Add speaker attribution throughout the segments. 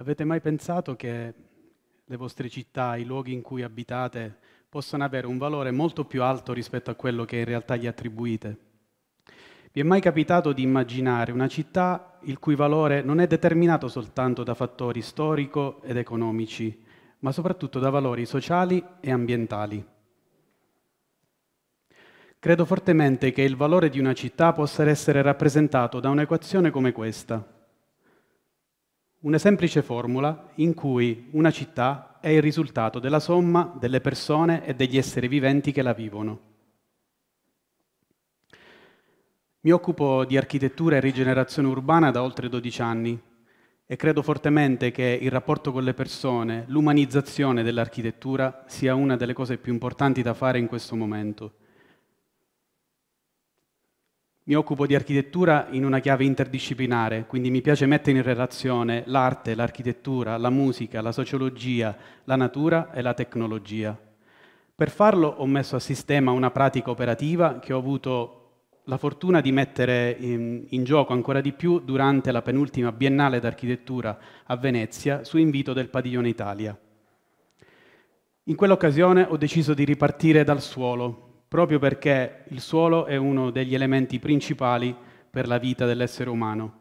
Speaker 1: Avete mai pensato che le vostre città, i luoghi in cui abitate, possano avere un valore molto più alto rispetto a quello che in realtà gli attribuite? Vi è mai capitato di immaginare una città il cui valore non è determinato soltanto da fattori storico ed economici, ma soprattutto da valori sociali e ambientali? Credo fortemente che il valore di una città possa essere rappresentato da un'equazione come questa una semplice formula in cui una città è il risultato della somma delle persone e degli esseri viventi che la vivono. Mi occupo di architettura e rigenerazione urbana da oltre 12 anni e credo fortemente che il rapporto con le persone, l'umanizzazione dell'architettura sia una delle cose più importanti da fare in questo momento mi occupo di architettura in una chiave interdisciplinare, quindi mi piace mettere in relazione l'arte, l'architettura, la musica, la sociologia, la natura e la tecnologia. Per farlo ho messo a sistema una pratica operativa che ho avuto la fortuna di mettere in, in gioco ancora di più durante la penultima Biennale d'architettura a Venezia su invito del Padiglione Italia. In quell'occasione ho deciso di ripartire dal suolo, proprio perché il suolo è uno degli elementi principali per la vita dell'essere umano.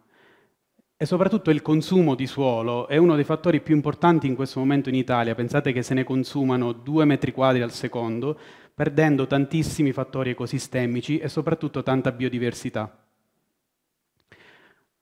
Speaker 1: E soprattutto il consumo di suolo è uno dei fattori più importanti in questo momento in Italia. Pensate che se ne consumano due metri quadri al secondo, perdendo tantissimi fattori ecosistemici e soprattutto tanta biodiversità.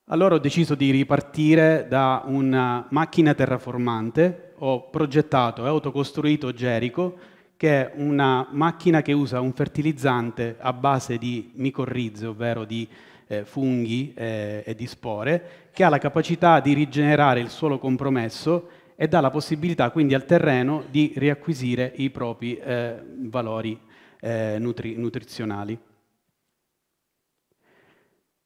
Speaker 1: Allora ho deciso di ripartire da una macchina terraformante, ho progettato e autocostruito Gerico, che è una macchina che usa un fertilizzante a base di micorrize, ovvero di eh, funghi eh, e di spore, che ha la capacità di rigenerare il suolo compromesso e dà la possibilità quindi al terreno di riacquisire i propri eh, valori eh, nutri nutrizionali.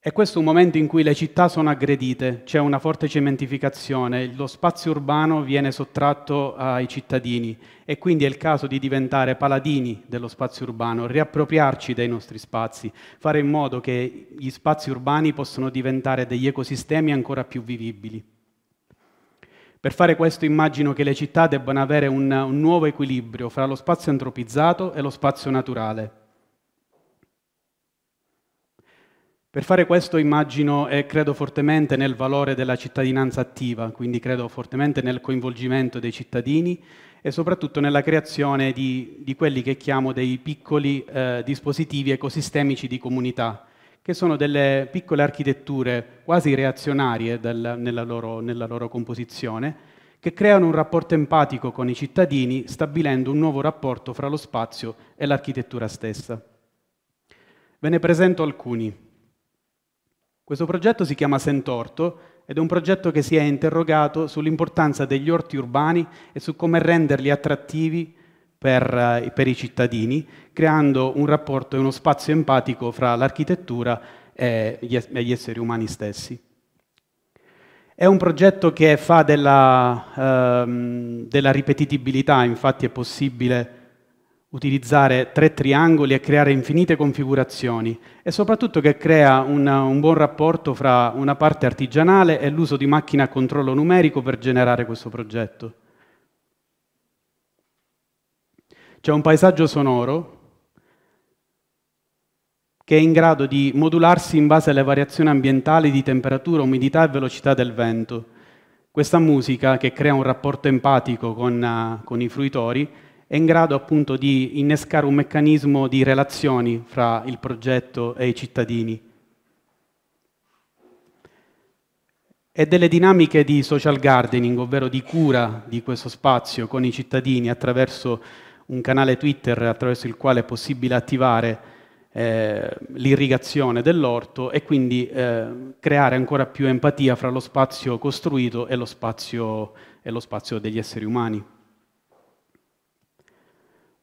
Speaker 1: E questo è un momento in cui le città sono aggredite, c'è una forte cementificazione, lo spazio urbano viene sottratto ai cittadini e quindi è il caso di diventare paladini dello spazio urbano, riappropriarci dei nostri spazi, fare in modo che gli spazi urbani possano diventare degli ecosistemi ancora più vivibili. Per fare questo immagino che le città debbano avere un, un nuovo equilibrio fra lo spazio antropizzato e lo spazio naturale Per fare questo immagino e credo fortemente nel valore della cittadinanza attiva, quindi credo fortemente nel coinvolgimento dei cittadini e soprattutto nella creazione di, di quelli che chiamo dei piccoli eh, dispositivi ecosistemici di comunità, che sono delle piccole architetture quasi reazionarie del, nella, loro, nella loro composizione, che creano un rapporto empatico con i cittadini, stabilendo un nuovo rapporto fra lo spazio e l'architettura stessa. Ve ne presento alcuni. Questo progetto si chiama Sentorto ed è un progetto che si è interrogato sull'importanza degli orti urbani e su come renderli attrattivi per, eh, per i cittadini, creando un rapporto e uno spazio empatico fra l'architettura e gli, e gli esseri umani stessi. È un progetto che fa della, ehm, della ripetitibilità, infatti è possibile utilizzare tre triangoli e creare infinite configurazioni e soprattutto che crea una, un buon rapporto fra una parte artigianale e l'uso di macchine a controllo numerico per generare questo progetto. C'è un paesaggio sonoro che è in grado di modularsi in base alle variazioni ambientali di temperatura, umidità e velocità del vento. Questa musica, che crea un rapporto empatico con, uh, con i fruitori, è in grado appunto di innescare un meccanismo di relazioni fra il progetto e i cittadini e delle dinamiche di social gardening, ovvero di cura di questo spazio con i cittadini attraverso un canale Twitter attraverso il quale è possibile attivare eh, l'irrigazione dell'orto e quindi eh, creare ancora più empatia fra lo spazio costruito e lo spazio, e lo spazio degli esseri umani.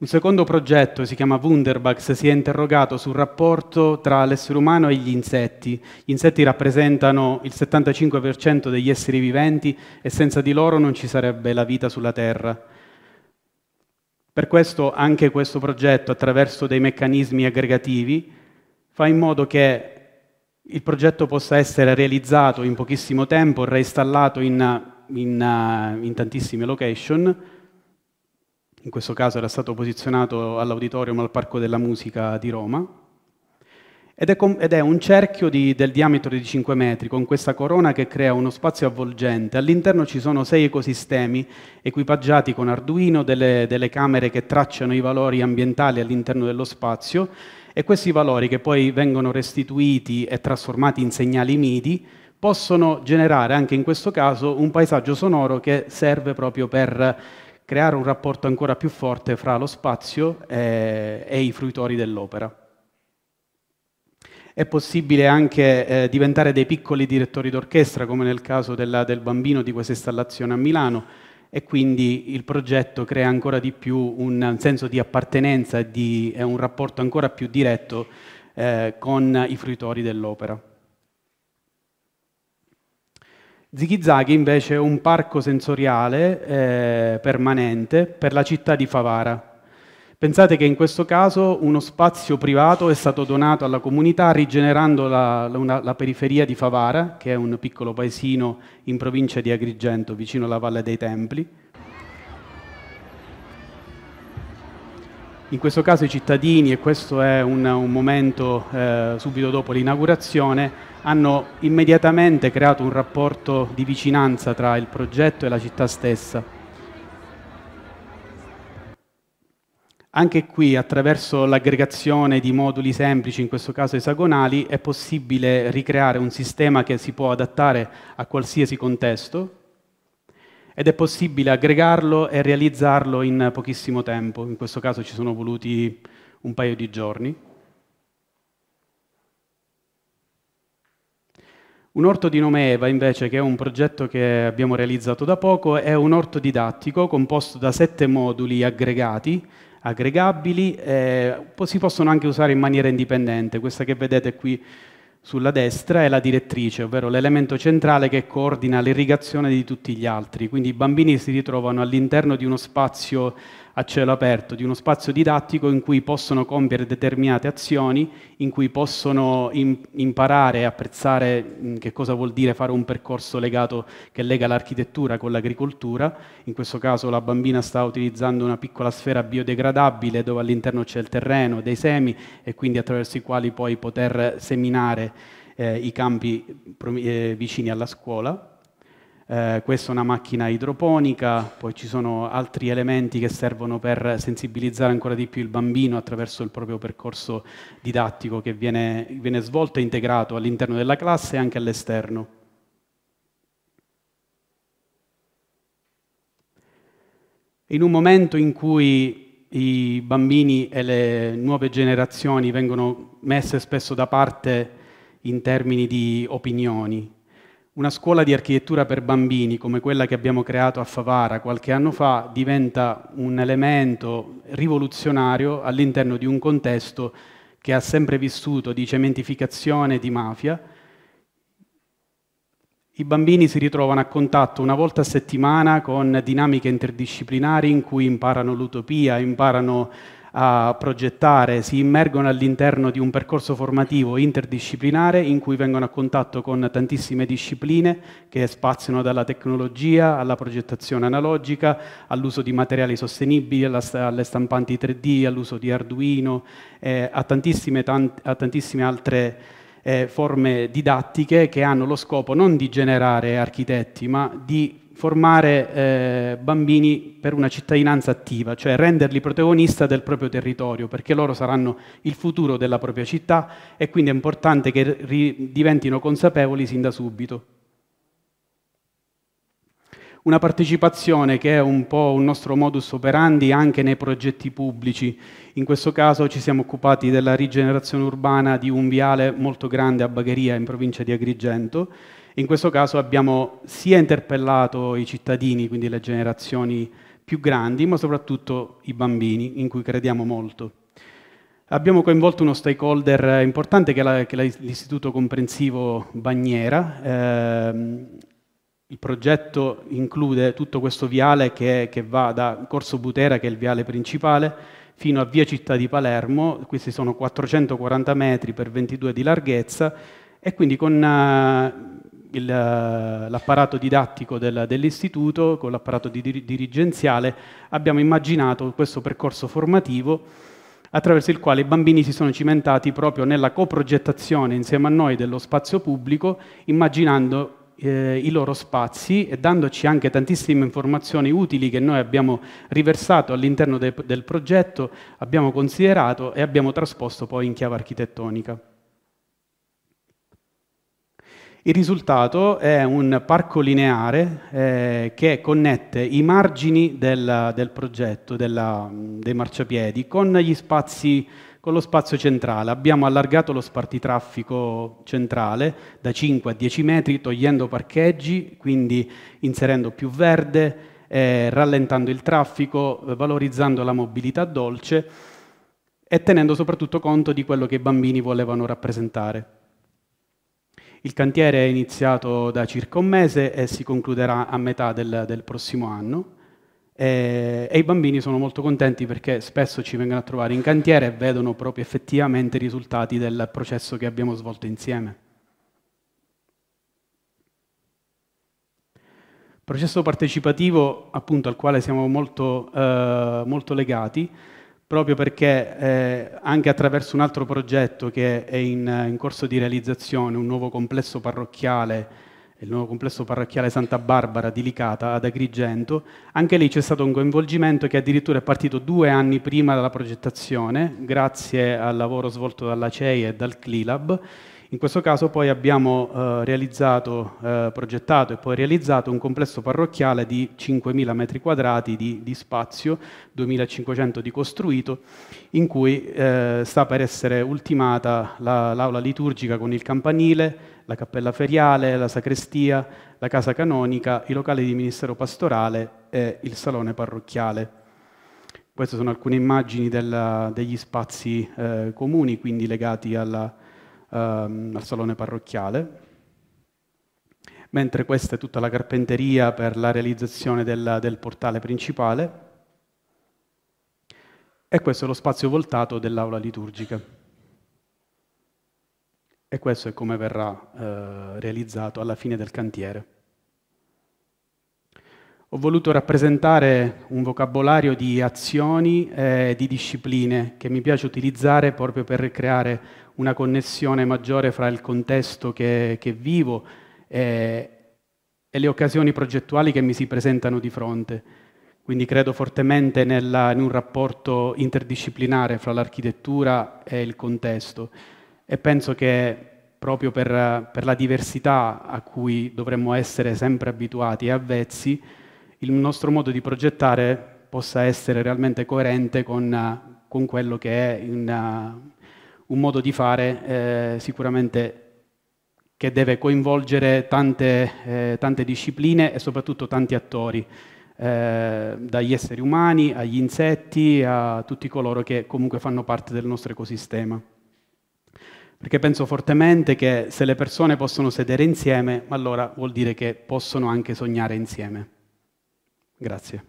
Speaker 1: Un secondo progetto, si chiama Wunderbugs, si è interrogato sul rapporto tra l'essere umano e gli insetti. Gli insetti rappresentano il 75% degli esseri viventi e senza di loro non ci sarebbe la vita sulla Terra. Per questo anche questo progetto, attraverso dei meccanismi aggregativi, fa in modo che il progetto possa essere realizzato in pochissimo tempo, reinstallato in, in, in tantissime location, in questo caso era stato posizionato all'auditorium al Parco della Musica di Roma, ed è, ed è un cerchio di, del diametro di 5 metri con questa corona che crea uno spazio avvolgente. All'interno ci sono sei ecosistemi equipaggiati con Arduino, delle, delle camere che tracciano i valori ambientali all'interno dello spazio e questi valori che poi vengono restituiti e trasformati in segnali MIDI possono generare anche in questo caso un paesaggio sonoro che serve proprio per creare un rapporto ancora più forte fra lo spazio e, eh, e i fruitori dell'opera. È possibile anche eh, diventare dei piccoli direttori d'orchestra, come nel caso della, del bambino di questa installazione a Milano, e quindi il progetto crea ancora di più un senso di appartenenza e, un rapporto ancora più diretto eh, con i fruitori dell'opera. Zighizaghi invece è un parco sensoriale eh, permanente per la città di Favara. Pensate che in questo caso uno spazio privato è stato donato alla comunità rigenerando la, la, la periferia di Favara, che è un piccolo paesino in provincia di Agrigento, vicino alla Valle dei Templi, in questo caso i cittadini, e questo è un, un momento eh, subito dopo l'inaugurazione, hanno immediatamente creato un rapporto di vicinanza tra il progetto e la città stessa. Anche qui, attraverso l'aggregazione di moduli semplici, in questo caso esagonali, è possibile ricreare un sistema che si può adattare a qualsiasi contesto, ed è possibile aggregarlo e realizzarlo in pochissimo tempo, in questo caso ci sono voluti un paio di giorni. Un orto di nome Eva, invece, che è un progetto che abbiamo realizzato da poco, è un orto didattico composto da sette moduli aggregati, aggregabili, eh, si possono anche usare in maniera indipendente. Questa che vedete qui sulla destra è la direttrice, ovvero l'elemento centrale che coordina l'irrigazione di tutti gli altri. Quindi i bambini si ritrovano all'interno di uno spazio a cielo aperto, di uno spazio didattico in cui possono compiere determinate azioni, in cui possono im- imparare e apprezzare che cosa vuol dire fare un percorso legato che lega l'architettura con l'agricoltura. In questo caso la bambina sta utilizzando una piccola sfera biodegradabile dove all'interno c'è il terreno, dei semi e quindi attraverso i quali poi poter seminare eh, i campi eh, eh vicini alla scuola. Eh, questa è una macchina idroponica, poi ci sono altri elementi che servono per sensibilizzare ancora di più il bambino attraverso il proprio percorso didattico che viene, viene svolto e integrato all'interno della classe e anche all'esterno. In un momento in cui i bambini e le nuove generazioni vengono messe spesso da parte in termini di opinioni, una scuola di architettura per bambini come quella che abbiamo creato a Favara qualche anno fa diventa un elemento rivoluzionario all'interno di un contesto che ha sempre vissuto di cementificazione e di mafia. I bambini si ritrovano a contatto una volta a settimana con dinamiche interdisciplinari in cui imparano l'utopia, imparano a progettare, si immergono all'interno di un percorso formativo interdisciplinare in cui vengono a contatto con tantissime discipline che spaziano dalla tecnologia alla progettazione analogica, all'uso di materiali sostenibili, alle stampanti 3D, all'uso di Arduino, eh, a, tantissime, tant a tantissime altre eh, forme didattiche che hanno lo scopo non di generare architetti, ma di formare eh, bambini per una cittadinanza attiva, cioè renderli protagonista del proprio territorio, perché loro saranno il futuro della propria città e quindi è importante che ri- diventino consapevoli sin da subito. Una partecipazione che è un po' un nostro modus operandi anche nei progetti pubblici. In questo caso ci siamo occupati della rigenerazione urbana di un viale molto grande a Bagheria in provincia di Agrigento in questo caso abbiamo sia interpellato i cittadini, quindi le generazioni più grandi, ma soprattutto i bambini, in cui crediamo molto. Abbiamo coinvolto uno stakeholder importante che è, l'Istituto Comprensivo Bagnera. Ehm, il progetto include tutto questo viale che, va da Corso Butera, che è il viale principale, fino a Via Città di Palermo. Questi sono 440 metri per 22 di larghezza e quindi con eh, eh, l'apparato didattico del, dell'istituto con l'apparato dir dirigenziale abbiamo immaginato questo percorso formativo attraverso il quale i bambini si sono cimentati proprio nella coprogettazione insieme a noi dello spazio pubblico, immaginando eh, i loro spazi e dandoci anche tantissime informazioni utili che noi abbiamo riversato all'interno de del progetto, abbiamo considerato e abbiamo trasposto poi in chiave architettonica. Il risultato è un parco lineare eh, che connette i margini del, del progetto, della, dei marciapiedi, con, spazi, con lo spazio centrale. Abbiamo allargato lo spartitraffico centrale da 5 a 10 metri, togliendo parcheggi, quindi inserendo più verde, eh, rallentando il traffico, valorizzando la mobilità dolce e tenendo soprattutto conto di quello che i bambini volevano rappresentare. Il cantiere è iniziato da circa un mese e si concluderà a metà del, del prossimo anno e, e, i bambini sono molto contenti perché spesso ci vengono a trovare in cantiere e vedono proprio effettivamente i risultati del processo che abbiamo svolto insieme. Processo partecipativo appunto al quale siamo molto, eh, molto legati proprio perché eh, anche attraverso un altro progetto che è in, in, corso di realizzazione, un nuovo complesso parrocchiale, il nuovo complesso parrocchiale Santa Barbara di Licata ad Agrigento, anche lì c'è stato un coinvolgimento che addirittura è partito due anni prima dalla progettazione, grazie al lavoro svolto dalla CEI e dal CLILAB, in questo caso poi abbiamo eh, realizzato, eh, progettato e poi realizzato un complesso parrocchiale di 5.000 metri quadrati di, di spazio, 2.500 di costruito, in cui eh, sta per essere ultimata la, l'aula liturgica con il campanile, la cappella feriale, la sacrestia, la casa canonica, i locali di ministero pastorale e il salone parrocchiale. Queste sono alcune immagini della, degli spazi eh, comuni, quindi legati alla ehm, al salone parrocchiale, mentre questa è tutta la carpenteria per la realizzazione del, del portale principale e questo è lo spazio voltato dell'aula liturgica. E questo è come verrà eh, realizzato alla fine del cantiere ho voluto rappresentare un vocabolario di azioni e di discipline che mi piace utilizzare proprio per creare una connessione maggiore fra il contesto che, che vivo e, e, le occasioni progettuali che mi si presentano di fronte. Quindi credo fortemente nella, in un rapporto interdisciplinare fra l'architettura e il contesto e penso che proprio per, per la diversità a cui dovremmo essere sempre abituati e avvezzi, il nostro modo di progettare possa essere realmente coerente con, con quello che è in, un modo di fare eh, sicuramente che deve coinvolgere tante, eh, tante, discipline e soprattutto tanti attori, eh, dagli esseri umani agli insetti a tutti coloro che comunque fanno parte del nostro ecosistema. Perché penso fortemente che se le persone possono sedere insieme, allora vuol dire che possono anche sognare insieme. Grazie.